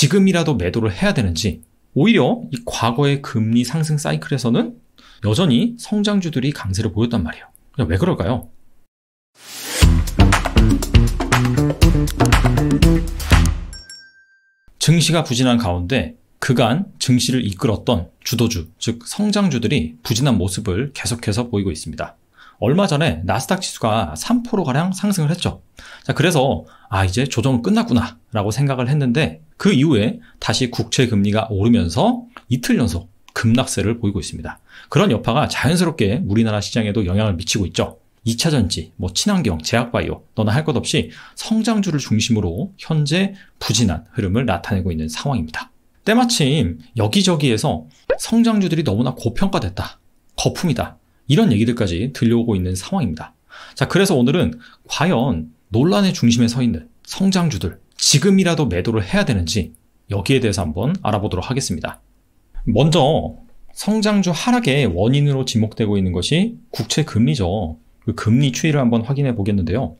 지금이라도 매도를 해야 되는지 오히려 이 과거의 금리 상승 사이클에서는 여전히 성장주들이 강세를 보였단 말이에요. 왜 그럴까요? 증시가 부진한 가운데 그간 증시를 이끌었던 주도주, 즉 성장주들이 부진한 모습을 계속해서 보이고 있습니다. 얼마 전에 나스닥 지수가 3%가량 상승을 했죠. 자, 그래서, 아, 이제 조정은 끝났구나, 라고 생각을 했는데, 그 이후에 다시 국채 금리가 오르면서 이틀 연속 급락세를 보이고 있습니다. 그런 여파가 자연스럽게 우리나라 시장에도 영향을 미치고 있죠. 2차전지, 뭐 친환경, 제약바이오, 너나 할 것 없이 성장주를 중심으로 현재 부진한 흐름을 나타내고 있는 상황입니다. 때마침 여기저기에서 성장주들이 너무나 고평가됐다. 거품이다. 이런 얘기들까지 들려오고 있는 상황입니다. 자, 그래서 오늘은 과연 논란의 중심에 서 있는 성장주들 지금이라도 매도를 해야 되는지 여기에 대해서 한번 알아보도록 하겠습니다. 먼저 성장주 하락의 원인으로 지목되고 있는 것이 국채 금리죠. 그 금리 추이를 한번 확인해 보겠는데요.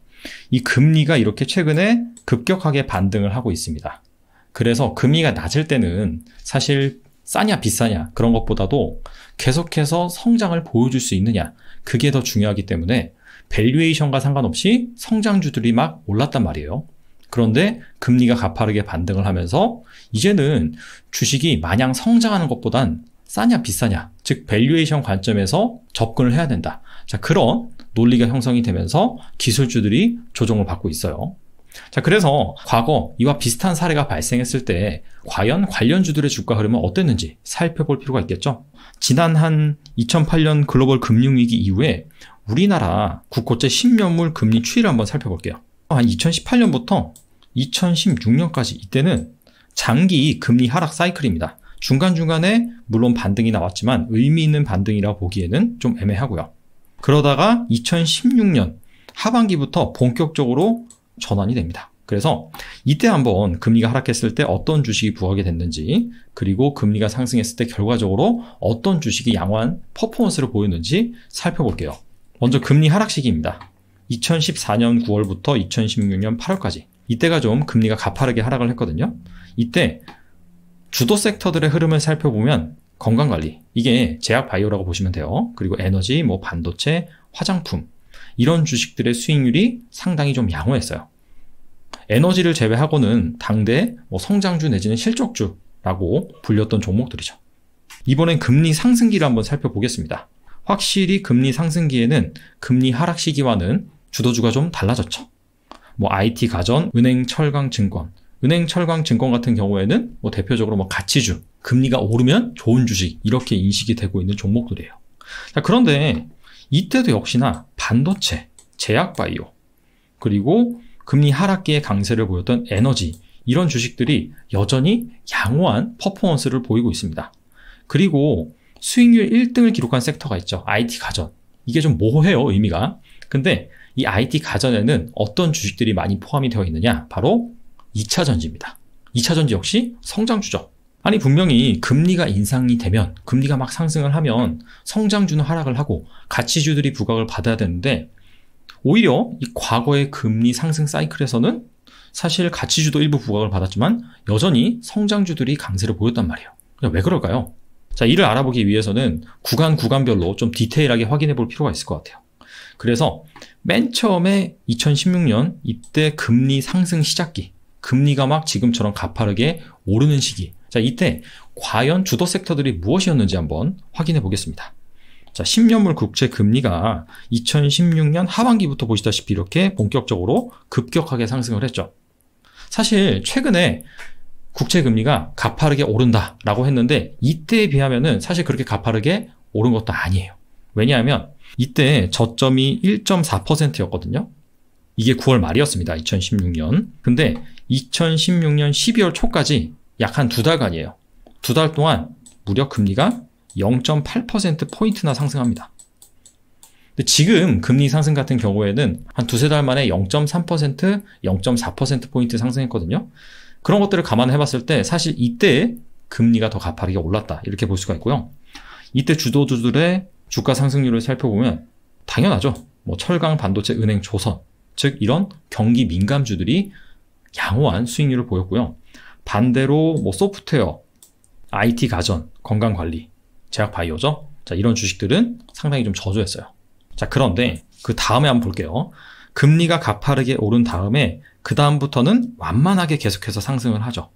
이 금리가 이렇게 최근에 급격하게 반등을 하고 있습니다. 그래서 금리가 낮을 때는 사실 싸냐 비싸냐 그런 것보다도 계속해서 성장을 보여줄 수 있느냐 그게 더 중요하기 때문에 밸류에이션과 상관없이 성장주들이 막 올랐단 말이에요. 그런데 금리가 가파르게 반등을 하면서 이제는 주식이 마냥 성장하는 것보단 싸냐 비싸냐 즉 밸류에이션 관점에서 접근을 해야 된다. 자 그런 논리가 형성이 되면서 기술주들이 조정을 받고 있어요. 자, 그래서 과거 이와 비슷한 사례가 발생했을 때 과연 관련주들의 주가 흐름은 어땠는지 살펴볼 필요가 있겠죠. 지난 한 2008년 글로벌 금융위기 이후에 우리나라 국고채 10년물 금리 추이를 한번 살펴볼게요. 한 2018년부터 2016년까지 이때는 장기 금리 하락 사이클입니다. 중간중간에 물론 반등이 나왔지만 의미 있는 반등이라 보기에는 좀 애매하고요. 그러다가 2016년 하반기부터 본격적으로 전환이 됩니다. 그래서 이때 한번 금리가 하락했을 때 어떤 주식이 부각이 됐는지 그리고 금리가 상승했을 때 결과적으로 어떤 주식이 양호한 퍼포먼스를 보였는지 살펴볼게요. 먼저 금리 하락 시기입니다. 2014년 9월부터 2016년 8월까지 이때가 좀 금리가 가파르게 하락을 했거든요. 이때 주도 섹터들의 흐름을 살펴보면 건강관리 이게 제약바이오라고 보시면 돼요. 그리고 에너지, 뭐 반도체, 화장품 이런 주식들의 수익률이 상당히 좀 양호했어요. 에너지를 제외하고는 당대 뭐 성장주 내지는 실적주라고 불렸던 종목들이죠. 이번엔 금리 상승기를 한번 살펴보겠습니다. 확실히 금리 상승기에는 금리 하락 시기와는 주도주가 좀 달라졌죠. 뭐 IT 가전, 은행 철강 증권, 은행 철강 증권 같은 경우에는 뭐 대표적으로 뭐 가치주, 금리가 오르면 좋은 주식 이렇게 인식이 되고 있는 종목들이에요. 자, 그런데 이때도 역시나 반도체, 제약바이오, 그리고 금리 하락기에 강세를 보였던 에너지 이런 주식들이 여전히 양호한 퍼포먼스를 보이고 있습니다. 그리고 수익률 1등을 기록한 섹터가 있죠. IT 가전. 이게 좀 모호해요, 의미가. 근데 이 IT 가전에는 어떤 주식들이 많이 포함이 되어 있느냐? 바로 2차 전지입니다. 2차 전지 역시 성장주죠. 아니 분명히 금리가 인상이 되면 금리가 막 상승을 하면 성장주는 하락을 하고 가치주들이 부각을 받아야 되는데 오히려 이 과거의 금리 상승 사이클에서는 사실 가치주도 일부 부각을 받았지만 여전히 성장주들이 강세를 보였단 말이에요. 그러니까 왜 그럴까요? 자, 이를 알아보기 위해서는 구간 구간별로 좀 디테일하게 확인해 볼 필요가 있을 것 같아요. 그래서 맨 처음에 2016년 이때 금리 상승 시작기, 금리가 막 지금처럼 가파르게 오르는 시기. 자, 이때 과연 주도 섹터들이 무엇이었는지 한번 확인해 보겠습니다. 자, 10년물 국채 금리가 2016년 하반기부터 보시다시피 이렇게 본격적으로 급격하게 상승을 했죠. 사실 최근에 국채 금리가 가파르게 오른다라고 했는데 이때에 비하면은 사실 그렇게 가파르게 오른 것도 아니에요. 왜냐하면 이때 저점이 1.4%였거든요. 이게 9월 말이었습니다. 2016년. 근데 2016년 12월 초까지 약 한 두 달간이에요. 두 달 동안 무려 금리가 0.8%포인트나 상승합니다. 지금 금리 상승 같은 경우에는 한 두세 달 만에 0.3%, 0.4%포인트 상승했거든요. 그런 것들을 감안해 봤을 때 사실 이때 금리가 더 가파르게 올랐다. 이렇게 볼 수가 있고요. 이때 주도주들의 주가 상승률을 살펴보면 당연하죠. 뭐 철강, 반도체, 은행, 조선. 즉, 이런 경기 민감주들이 양호한 수익률을 보였고요. 반대로 뭐 소프트웨어, IT 가전, 건강관리, 제약바이오죠. 자, 이런 주식들은 상당히 좀 저조했어요. 자, 그런데 그 다음에 한번 볼게요. 금리가 가파르게 오른 다음에 그 다음부터는 완만하게 계속해서 상승을 하죠.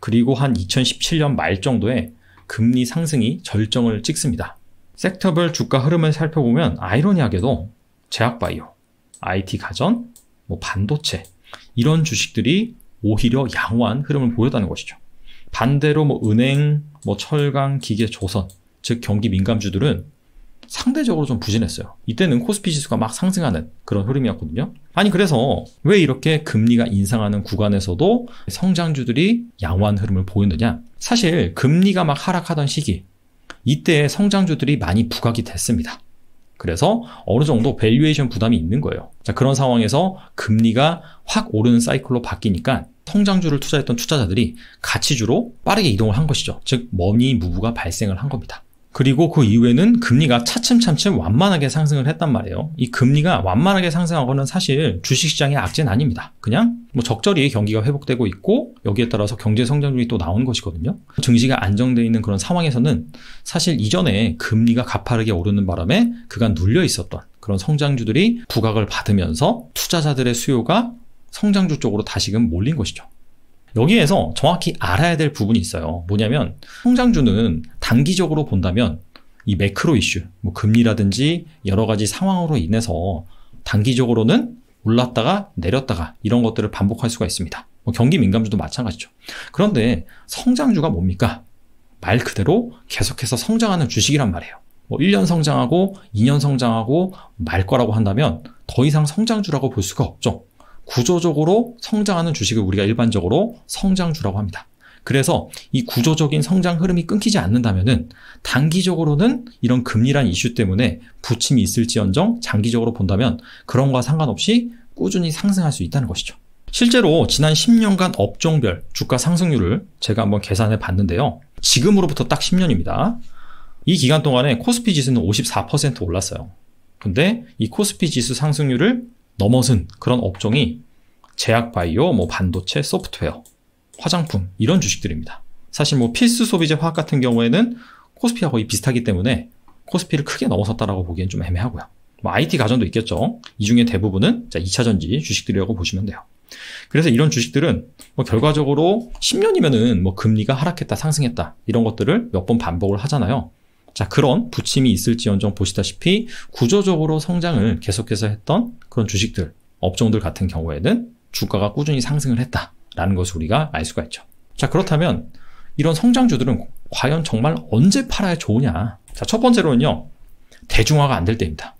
그리고 한 2017년 말 정도에 금리 상승이 절정을 찍습니다. 섹터별 주가 흐름을 살펴보면 아이러니하게도 제약바이오, IT 가전, 뭐 반도체 이런 주식들이 오히려 양호한 흐름을 보였다는 것이죠. 반대로 뭐 은행, 뭐 철강, 기계, 조선 즉 경기 민감주들은 상대적으로 좀 부진했어요. 이때는 코스피 지수가 막 상승하는 그런 흐름이었거든요. 아니 그래서 왜 이렇게 금리가 인상하는 구간에서도 성장주들이 양호한 흐름을 보였느냐? 사실 금리가 막 하락하던 시기 이때 성장주들이 많이 부각이 됐습니다. 그래서 어느 정도 밸류에이션 부담이 있는 거예요. 자, 그런 상황에서 금리가 확 오르는 사이클로 바뀌니까 성장주를 투자했던 투자자들이 가치주로 빠르게 이동을 한 것이죠. 즉 머니 무브가 발생을 한 겁니다. 그리고 그 이후에는 금리가 차츰차츰 완만하게 상승을 했단 말이에요. 이 금리가 완만하게 상승하고는 사실 주식시장의 악재는 아닙니다. 그냥 뭐 적절히 경기가 회복되고 있고 여기에 따라서 경제 성장률이 또 나오는 것이거든요. 증시가 안정되어 있는 그런 상황에서는 사실 이전에 금리가 가파르게 오르는 바람에 그간 눌려 있었던 그런 성장주들이 부각을 받으면서 투자자들의 수요가 성장주 쪽으로 다시금 몰린 것이죠. 여기에서 정확히 알아야 될 부분이 있어요. 뭐냐면 성장주는 단기적으로 본다면 이 매크로 이슈, 뭐 금리라든지 여러 가지 상황으로 인해서 단기적으로는 올랐다가 내렸다가 이런 것들을 반복할 수가 있습니다. 뭐 경기 민감주도 마찬가지죠. 그런데 성장주가 뭡니까? 말 그대로 계속해서 성장하는 주식이란 말이에요. 뭐 1년 성장하고 2년 성장하고 말 거라고 한다면 더 이상 성장주라고 볼 수가 없죠. 구조적으로 성장하는 주식을 우리가 일반적으로 성장주라고 합니다. 그래서 이 구조적인 성장 흐름이 끊기지 않는다면은 단기적으로는 이런 금리란 이슈 때문에 부침이 있을지언정 장기적으로 본다면 그런 거와 상관없이 꾸준히 상승할 수 있다는 것이죠. 실제로 지난 10년간 업종별 주가 상승률을 제가 한번 계산해 봤는데요. 지금으로부터 딱 10년입니다. 이 기간 동안에 코스피 지수는 54% 올랐어요. 근데 이 코스피 지수 상승률을 넘어선 그런 업종이 제약 바이오, 뭐 반도체, 소프트웨어, 화장품 이런 주식들입니다. 사실 뭐 필수 소비재 화학 같은 경우에는 코스피와 거의 비슷하기 때문에 코스피를 크게 넘어섰다라고 보기엔 좀 애매하고요. 뭐 IT 가전도 있겠죠. 이 중에 대부분은 자 2차 전지 주식들이라고 보시면 돼요. 그래서 이런 주식들은 뭐 결과적으로 10년이면은 뭐 금리가 하락했다 상승했다 이런 것들을 몇 번 반복을 하잖아요. 자, 그런 부침이 있을지언정 보시다시피 구조적으로 성장을 계속해서 했던 그런 주식들, 업종들 같은 경우에는 주가가 꾸준히 상승을 했다라는 것을 우리가 알 수가 있죠. 자, 그렇다면 이런 성장주들은 과연 정말 언제 팔아야 좋으냐? 자, 첫 번째로는요, 대중화가 안 될 때입니다.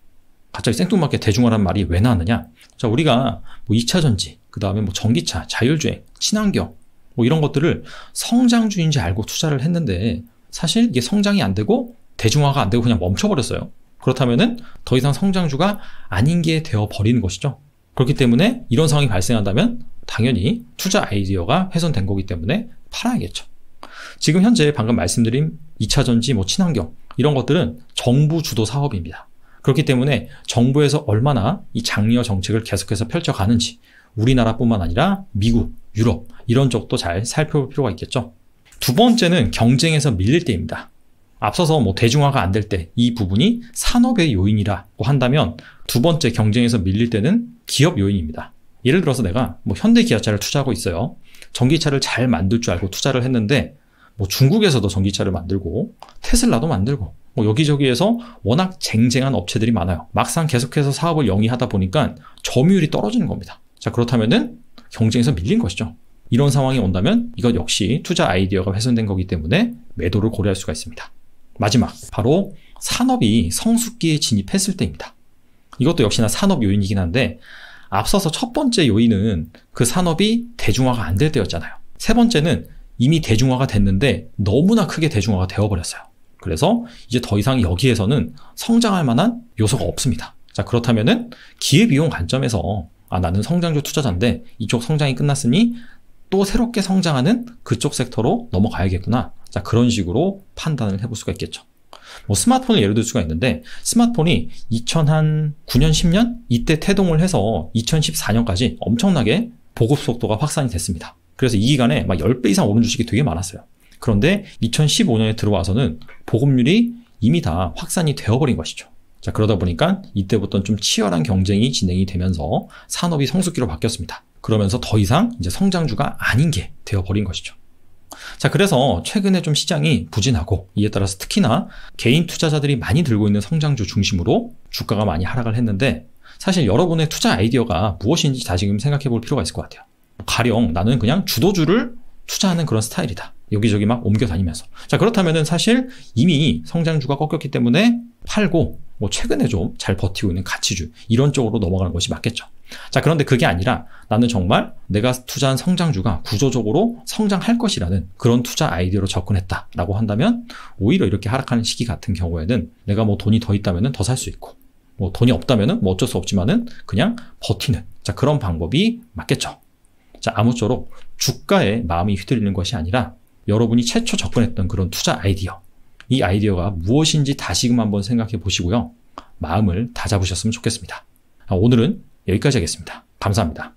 갑자기 생뚱맞게 대중화란 말이 왜 나왔느냐? 자, 우리가 뭐 2차 전지, 그 다음에 뭐 전기차, 자율주행, 친환경, 뭐 이런 것들을 성장주인지 알고 투자를 했는데 사실 이게 성장이 안 되고 대중화가 안 되고 그냥 멈춰버렸어요. 그렇다면은 더 이상 성장주가 아닌 게 되어 버리는 것이죠. 그렇기 때문에 이런 상황이 발생한다면 당연히 투자 아이디어가 훼손된 거기 때문에 팔아야겠죠. 지금 현재 방금 말씀드린 2차전지, 뭐 친환경 이런 것들은 정부 주도 사업입니다. 그렇기 때문에 정부에서 얼마나 이 장려 정책을 계속해서 펼쳐가는지 우리나라뿐만 아니라 미국, 유럽 이런 쪽도 잘 살펴볼 필요가 있겠죠. 두 번째는 경쟁에서 밀릴 때입니다. 앞서서 뭐 대중화가 안 될 때 이 부분이 산업의 요인이라고 한다면 두 번째 경쟁에서 밀릴 때는 기업 요인입니다. 예를 들어서 내가 뭐 현대 기아차를 투자하고 있어요. 전기차를 잘 만들 줄 알고 투자를 했는데 뭐 중국에서도 전기차를 만들고 테슬라도 만들고 뭐 여기저기에서 워낙 쟁쟁한 업체들이 많아요. 막상 계속해서 사업을 영위하다 보니까 점유율이 떨어지는 겁니다. 자 그렇다면은 경쟁에서 밀린 것이죠. 이런 상황이 온다면 이것 역시 투자 아이디어가 훼손된 거기 때문에 매도를 고려할 수가 있습니다. 마지막, 바로 산업이 성숙기에 진입했을 때입니다. 이것도 역시나 산업 요인이긴 한데, 앞서서 첫 번째 요인은 그 산업이 대중화가 안 될 때였잖아요. 세 번째는 이미 대중화가 됐는데 너무나 크게 대중화가 되어버렸어요. 그래서 이제 더 이상 여기에서는 성장할 만한 요소가 없습니다. 자, 그렇다면은 기회비용 관점에서 아, 나는 성장주 투자자인데 이쪽 성장이 끝났으니 또 새롭게 성장하는 그쪽 섹터로 넘어가야겠구나. 자, 그런 식으로 판단을 해볼 수가 있겠죠. 뭐 스마트폰을 예를 들 수가 있는데 스마트폰이 2009년 10년 이때 태동을 해서 2014년까지 엄청나게 보급 속도가 확산이 됐습니다. 그래서 이 기간에 막 10배 이상 오른 주식이 되게 많았어요. 그런데 2015년에 들어와서는 보급률이 이미 다 확산이 되어버린 것이죠. 자, 그러다 보니까 이때부터는 좀 치열한 경쟁이 진행이 되면서 산업이 성숙기로 바뀌었습니다. 그러면서 더 이상 이제 성장주가 아닌 게 되어버린 것이죠. 자, 그래서 최근에 좀 시장이 부진하고 이에 따라서 특히나 개인 투자자들이 많이 들고 있는 성장주 중심으로 주가가 많이 하락을 했는데 사실 여러분의 투자 아이디어가 무엇인지 다 지금 생각해 볼 필요가 있을 것 같아요. 가령 나는 그냥 주도주를 투자하는 그런 스타일이다. 여기저기 막 옮겨 다니면서. 자, 그렇다면은 사실 이미 성장주가 꺾였기 때문에 팔고 뭐 최근에 좀 잘 버티고 있는 가치주 이런 쪽으로 넘어가는 것이 맞겠죠. 자, 그런데 그게 아니라 나는 정말 내가 투자한 성장주가 구조적으로 성장할 것이라는 그런 투자 아이디어로 접근했다라고 한다면 오히려 이렇게 하락하는 시기 같은 경우에는 내가 뭐 돈이 더 있다면은 더 살 수 있고 뭐 돈이 없다면은 뭐 어쩔 수 없지만은 그냥 버티는 자, 그런 방법이 맞겠죠. 자, 아무쪼록 주가에 마음이 휘둘리는 것이 아니라 여러분이 최초 접근했던 그런 투자 아이디어, 이 아이디어가 무엇인지 다시금 한번 생각해 보시고요. 마음을 다잡으셨으면 좋겠습니다. 아, 오늘은 여기까지 하겠습니다. 감사합니다.